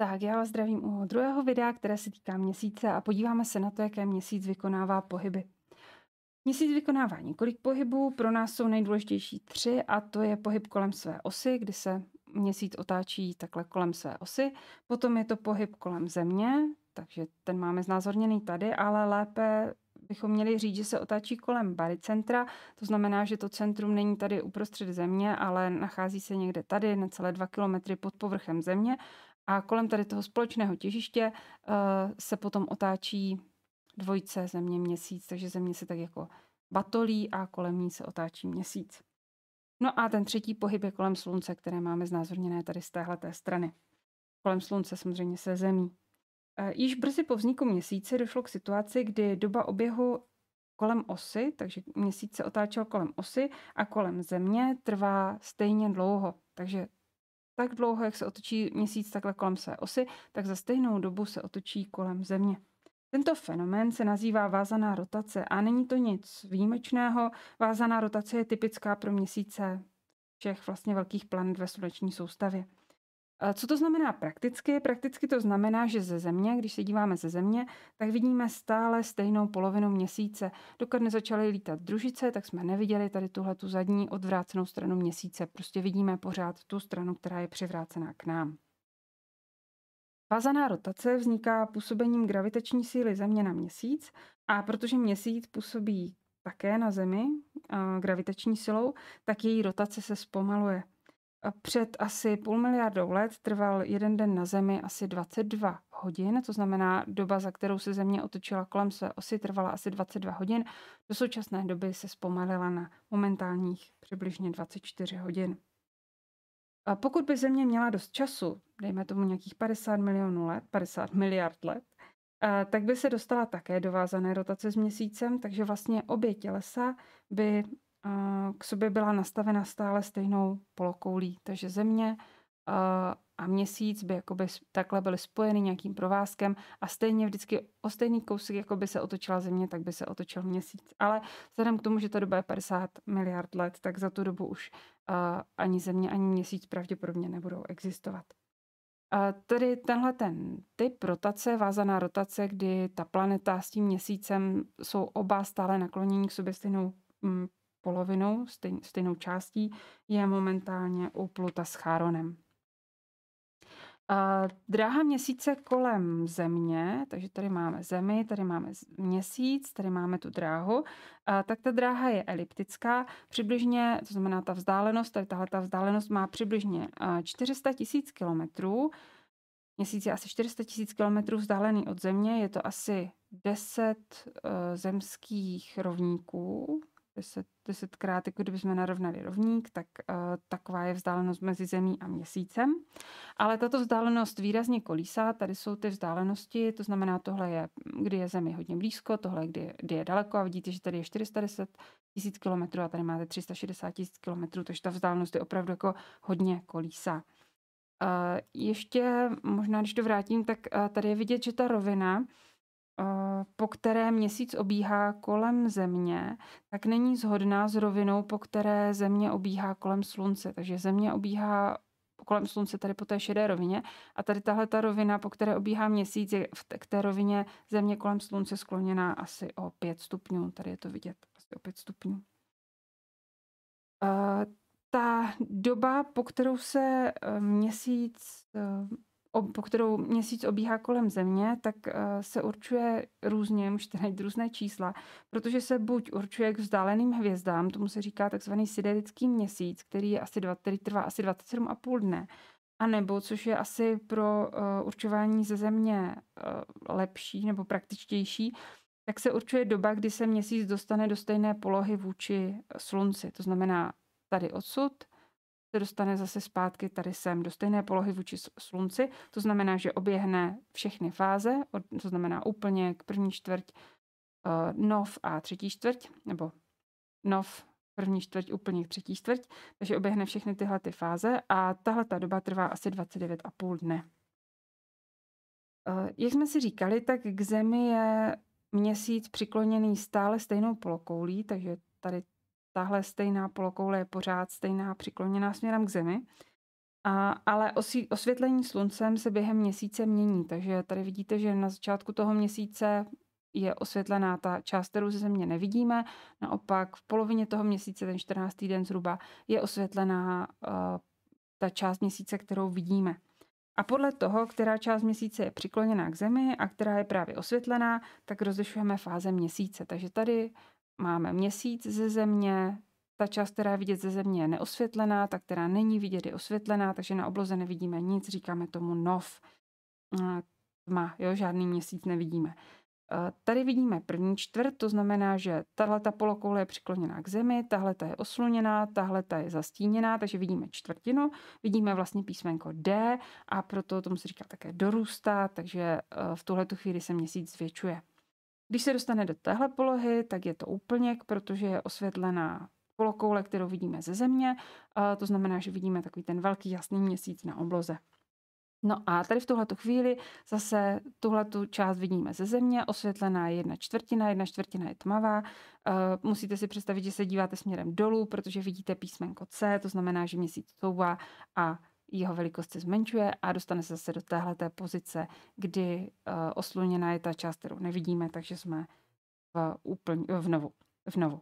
Tak, já vás zdravím u druhého videa, které se týká měsíce a podíváme se na to, jaké měsíc vykonává pohyby. Měsíc vykonává několik pohybů, pro nás jsou nejdůležitější tři a to je pohyb kolem své osy, kdy se měsíc otáčí takhle kolem své osy. Potom je to pohyb kolem země, takže ten máme znázorněný tady, ale lépe bychom měli říct, že se otáčí kolem baricentra, to znamená, že to centrum není tady uprostřed země, ale nachází se někde tady, necelé dva kilometry pod povrchem země a kolem tady toho společného těžiště eh, se potom otáčí dvojice země měsíc, takže země se tak jako batolí a kolem ní se otáčí měsíc. No a ten třetí pohyb je kolem slunce, které máme znázorněné tady z téhle té strany. Kolem slunce samozřejmě se zemí. Eh, již brzy po vzniku měsíce došlo k situaci, kdy doba oběhu kolem osy, takže měsíc se otáčel kolem osy a kolem země trvá stejně dlouho. Takže tak dlouho, jak se otočí měsíc takhle kolem své osy, tak za stejnou dobu se otočí kolem Země. Tento fenomén se nazývá vázaná rotace a není to nic výjimečného. Vázaná rotace je typická pro měsíce všech vlastně velkých planet ve sluneční soustavě. Co to znamená prakticky? Prakticky to znamená, že ze země, když se díváme ze země, tak vidíme stále stejnou polovinu měsíce. Dokud nezačaly lítat družice, tak jsme neviděli tady tuhle tu zadní odvrácenou stranu měsíce. Prostě vidíme pořád tu stranu, která je přivrácená k nám. Vázaná rotace vzniká působením gravitační síly Země na měsíc a protože měsíc působí také na Zemi gravitační silou, tak její rotace se zpomaluje. Před asi půl miliardou let trval jeden den na Zemi asi 22 hodin, to znamená doba, za kterou se Země otočila kolem své osy, trvala asi 22 hodin. Do současné doby se zpomalila na momentálních přibližně 24 hodin. A pokud by Země měla dost času, dejme tomu nějakých 50 milionů let, 50 miliard let, tak by se dostala také do vázané rotace s měsícem, takže vlastně obě tělesa by k sobě byla nastavena stále stejnou polokoulí. Takže země a měsíc by jakoby takhle byly spojeny nějakým provázkem a stejně vždycky o stejný kousek, jako by se otočila země, tak by se otočil měsíc. Ale vzhledem k tomu, že ta doba je 50 miliard let, tak za tu dobu už ani země, ani měsíc pravděpodobně nebudou existovat. A tedy tenhle ten typ rotace, vázaná rotace, kdy ta planeta s tím měsícem jsou oba stále naklonění k sobě stejnou mm, polovinou, stejn, stejnou částí, je momentálně u Pluta s Cháronem. A dráha měsíce kolem Země, takže tady máme Zemi, tady máme měsíc, tady máme tu dráhu, a tak ta dráha je eliptická, přibližně, to znamená ta vzdálenost, tady tahle ta vzdálenost má přibližně 400 tisíc kilometrů, Měsíc je asi 400 tisíc kilometrů vzdálený od Země, je to asi 10 e, zemských rovníků, deset, desetkrát, jako kdybychom narovnali rovník, tak uh, taková je vzdálenost mezi Zemí a Měsícem. Ale tato vzdálenost výrazně kolísá, tady jsou ty vzdálenosti, to znamená, tohle je, kdy je Zemi hodně blízko, tohle je, kdy, kdy je daleko a vidíte, že tady je 410 tisíc kilometrů a tady máte 360 tisíc kilometrů, takže ta vzdálenost je opravdu jako hodně kolísá. Uh, ještě možná, když to vrátím, tak uh, tady je vidět, že ta rovina Eh, po které měsíc obíhá kolem Země, tak není zhodná s rovinou, po které Země obíhá kolem Slunce. Takže Země obíhá kolem Slunce, tady po té šedé rovině. A tady tahle ta rovina, po které obíhá měsíc, je v té rovině Země kolem Slunce skloněná asi o 5 stupňů. Tady je to vidět, asi o 5 stupňů. Eh, ta doba, po kterou se eh, měsíc po kterou měsíc obíhá kolem země, tak eh, se určuje různě, můžete najít různé čísla, protože se buď určuje k vzdáleným hvězdám, tomu se říká takzvaný siderický měsíc, který, je asi dva, který trvá asi 27,5 dne, a nebo, což je asi pro uh, určování ze země uh, lepší nebo praktičtější, tak se určuje doba, kdy se měsíc dostane do stejné polohy vůči slunci. To znamená tady odsud se dostane zase zpátky tady sem do stejné polohy vůči slunci. To znamená, že oběhne všechny fáze, to znamená úplně k první čtvrť eh, nov a třetí čtvrť, nebo nov, první čtvrť, úplně třetí čtvrť, takže oběhne všechny tyhle ty fáze a tahle ta doba trvá asi 29,5 dne. Eh, jak jsme si říkali, tak k Zemi je měsíc přikloněný stále stejnou polokoulí, takže tady tahle stejná polokoule je pořád stejná přikloněná směrem k Zemi. A, ale osí, osvětlení sluncem se během měsíce mění, takže tady vidíte, že na začátku toho měsíce je osvětlená ta část, kterou ze Země nevidíme. Naopak v polovině toho měsíce, ten 14. den zhruba, je osvětlená uh, ta část měsíce, kterou vidíme. A podle toho, která část měsíce je přikloněná k Zemi a která je právě osvětlená, tak rozlišujeme fáze měsíce. Takže tady máme měsíc ze země, ta část, která je vidět ze země, je neosvětlená, ta, která není vidět, je osvětlená, takže na obloze nevidíme nic, říkáme tomu nov. Tma, jo, žádný měsíc nevidíme. Tady vidíme první čtvrt, to znamená, že tahle ta polokoule je přikloněná k zemi, tahle ta je osluněná, tahle ta je zastíněná, takže vidíme čtvrtinu, vidíme vlastně písmenko D a proto tomu se říká také dorůstá, takže e, v tuhle chvíli se měsíc zvětšuje. Když se dostane do téhle polohy, tak je to úplněk, protože je osvětlená polokoule, kterou vidíme ze Země. A to znamená, že vidíme takový ten velký jasný měsíc na obloze. No a tady v tuhle chvíli zase tuhle část vidíme ze země, osvětlená je jedna čtvrtina, jedna čtvrtina je tmavá. Musíte si představit, že se díváte směrem dolů, protože vidíte písmenko C, to znamená, že měsíc couvá a jeho velikost se zmenšuje a dostane se zase do téhle pozice, kdy eh, osluněná je ta část, kterou nevidíme, takže jsme v, úplně, v novu. V novu.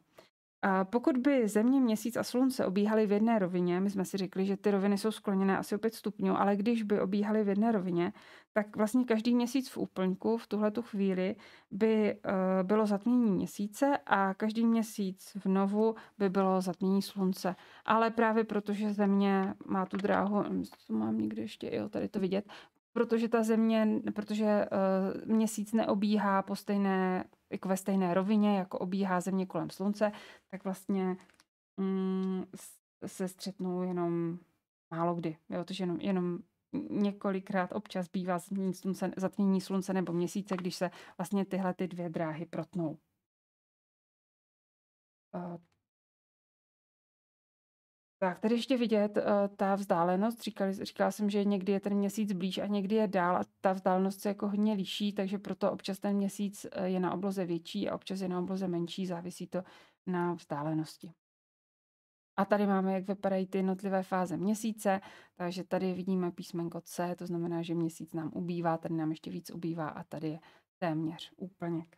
A pokud by Země, Měsíc a Slunce obíhaly v jedné rovině, my jsme si řekli, že ty roviny jsou skloněné asi o 5 stupňů, ale když by obíhaly v jedné rovině, tak vlastně každý měsíc v úplňku v tuhle tu chvíli by eh, bylo zatmění měsíce a každý měsíc v novu by bylo zatmění Slunce. Ale právě protože Země má tu dráhu, to mám někde ještě, jo, tady to vidět, protože ta Země, protože eh, měsíc neobíhá po stejné jako ve stejné rovině, jako obíhá země kolem slunce, tak vlastně mm, se střetnou jenom málo kdy. Jo, to, jenom, jenom několikrát občas bývá slunce, zatmění slunce nebo měsíce, když se vlastně tyhle ty dvě dráhy protnou. Tak tady ještě vidět uh, ta vzdálenost. Říkali, říkala jsem, že někdy je ten měsíc blíž a někdy je dál a ta vzdálenost se jako hodně liší, takže proto občas ten měsíc eh, je na obloze větší a občas je na obloze menší, závisí to na vzdálenosti. A tady máme, jak vypadají ty jednotlivé fáze měsíce, takže tady vidíme písmenko C, to znamená, že měsíc nám ubývá, tady nám ještě víc ubývá a tady je téměř úplněk.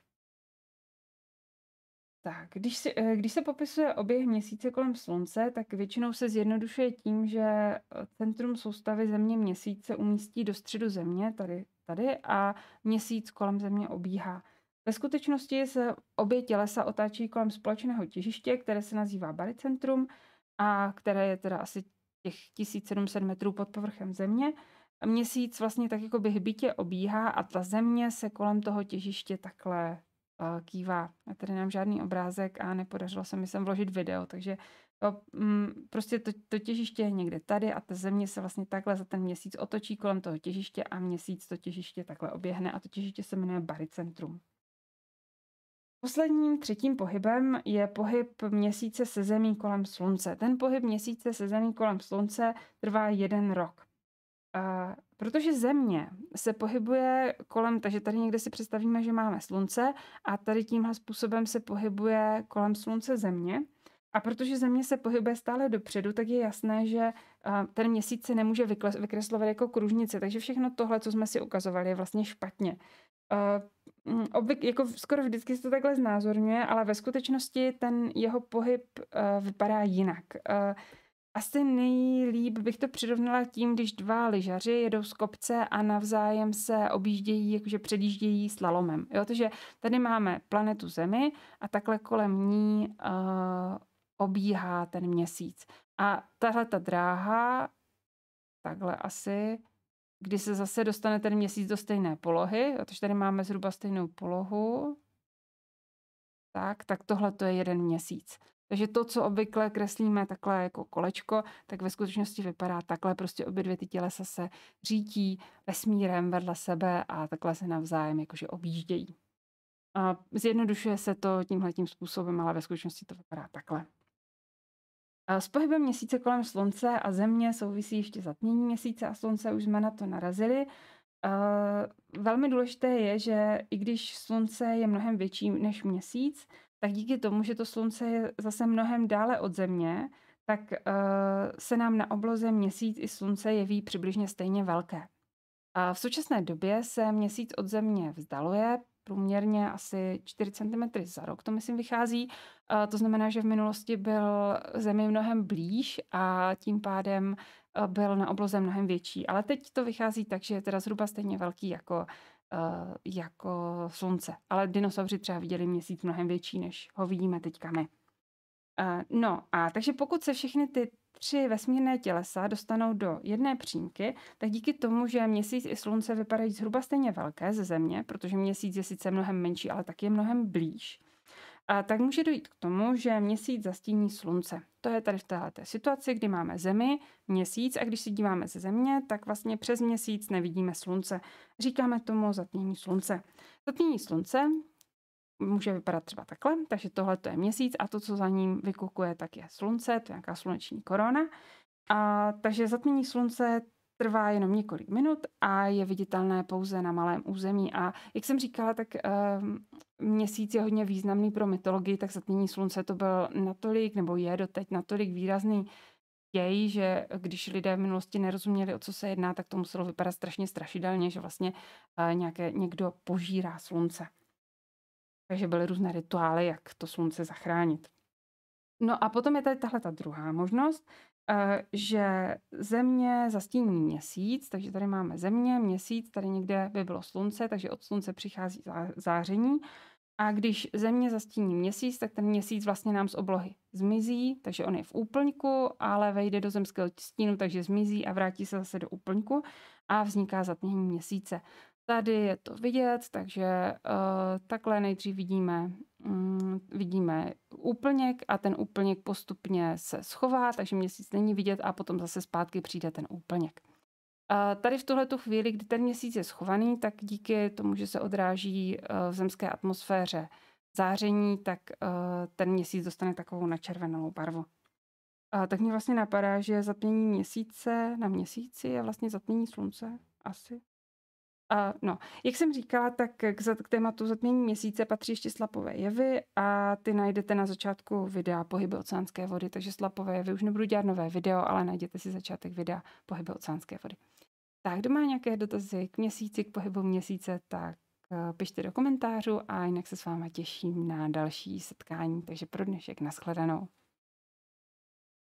Tak, když, si, eh, když se popisuje oběh měsíce kolem Slunce, tak většinou se zjednodušuje tím, že eh, centrum soustavy Země měsíce umístí do středu Země, tady, tady, a měsíc kolem Země obíhá. Ve skutečnosti se obě tělesa otáčí kolem společného těžiště, které se nazývá baricentrum a které je teda asi těch 1700 metrů pod povrchem Země. Měsíc vlastně tak jako by hbitě obíhá a ta Země se kolem toho těžiště takhle Eh, kývá. Já tady nám žádný obrázek a nepodařilo se mi sem vložit video, takže to, mm, prostě to, to těžiště je někde tady a ta země se vlastně takhle za ten měsíc otočí kolem toho těžiště a měsíc to těžiště takhle oběhne a to těžiště se jmenuje baricentrum. Posledním třetím pohybem je pohyb měsíce se zemí kolem slunce. Ten pohyb měsíce se zemí kolem slunce trvá jeden rok protože Země se pohybuje kolem, takže tady někde si představíme, že máme Slunce a tady tímhle způsobem se pohybuje kolem Slunce Země. A protože Země se pohybuje stále dopředu, tak je jasné, že ten měsíc se nemůže vykreslovat jako kružnice, takže všechno tohle, co jsme si ukazovali, je vlastně špatně. Mm, obvyk, jako skoro vždycky se to takhle znázorňuje, ale ve skutečnosti ten jeho pohyb vypadá jinak. Asi nejlíp bych to přirovnala tím, když dva lyžaři jedou z kopce a navzájem se objíždějí, jakože předjíždějí slalomem. Jo, takže tady máme planetu Zemi a takhle kolem ní uh, obíhá ten měsíc. A tahle ta dráha, takhle asi, kdy se zase dostane ten měsíc do stejné polohy, jo, takže tady máme zhruba stejnou polohu, tak, tak tohle to je jeden měsíc. Takže to, co obvykle kreslíme takhle jako kolečko, tak ve skutečnosti vypadá takhle. Prostě obě dvě ty tělesa se řítí vesmírem vedle sebe a takhle se navzájem jakože objíždějí. A zjednodušuje se to tímhle tím způsobem, ale ve skutečnosti to vypadá takhle. A s pohybem měsíce kolem slunce a země souvisí ještě zatmění měsíce a slunce, už jsme na to narazili. Uh, velmi důležité je, že i když slunce je mnohem větší než měsíc, tak díky tomu, že to slunce je zase mnohem dále od země, tak uh, se nám na obloze měsíc i slunce jeví přibližně stejně velké. A v současné době se měsíc od země vzdaluje průměrně asi 4 cm za rok, to myslím vychází. A to znamená, že v minulosti byl Zemi mnohem blíž a tím pádem eh, byl na obloze mnohem větší. Ale teď to vychází tak, že je teda zhruba stejně velký jako Eh, jako slunce. Ale dinosauři třeba viděli měsíc mnohem větší, než ho vidíme teďka my. Eh, no a takže pokud se všechny ty tři vesmírné tělesa dostanou do jedné přímky, tak díky tomu, že měsíc i slunce vypadají zhruba stejně velké ze Země, protože měsíc je sice mnohem menší, ale tak je mnohem blíž, a eh, tak může dojít k tomu, že měsíc zastíní slunce. To je tady v této situaci, kdy máme Zemi, měsíc a když si díváme ze Země, tak vlastně přes měsíc nevidíme Slunce. Říkáme tomu zatmění Slunce. Zatmění Slunce může vypadat třeba takhle, takže tohle to je měsíc a to, co za ním vykukuje, tak je Slunce, to je nějaká sluneční korona. A, takže zatmění Slunce trvá jenom několik minut a je viditelné pouze na malém území. A jak jsem říkala, tak um, měsíc je hodně významný pro mytologii, tak zatmění slunce to byl natolik, nebo je doteď natolik výrazný děj, že když lidé v minulosti nerozuměli, o co se jedná, tak to muselo vypadat strašně strašidelně, že vlastně uh, nějaké, někdo požírá slunce. Takže byly různé rituály, jak to slunce zachránit. No a potom je tady tahle ta druhá možnost, Eh, že země zastíní měsíc, takže tady máme země, měsíc, tady někde by bylo slunce, takže od slunce přichází záření. A když země zastíní měsíc, tak ten měsíc vlastně nám z oblohy zmizí, takže on je v úplňku, ale vejde do zemského stínu, takže zmizí a vrátí se zase do úplňku a vzniká zatmění měsíce. Tady je to vidět, takže uh, takhle nejdřív vidíme Mm, vidíme úplněk a ten úplněk postupně se schová, takže měsíc není vidět a potom zase zpátky přijde ten úplněk. A tady v tuhletu chvíli, kdy ten měsíc je schovaný, tak díky tomu, že se odráží eh, v zemské atmosféře záření, tak eh, ten měsíc dostane takovou načervenou barvu. A tak mě vlastně napadá, že zatmění měsíce na měsíci je vlastně zatmění slunce, asi. Uh, no, jak jsem říkala, tak k, k tématu zatmění měsíce patří ještě slapové jevy a ty najdete na začátku videa pohyby oceánské vody, takže slapové jevy už nebudu dělat nové video, ale najděte si začátek videa pohyby oceánské vody. Tak, kdo má nějaké dotazy k měsíci, k pohybu měsíce, tak uh, pište do komentářů a jinak se s váma těším na další setkání, takže pro dnešek nashledanou.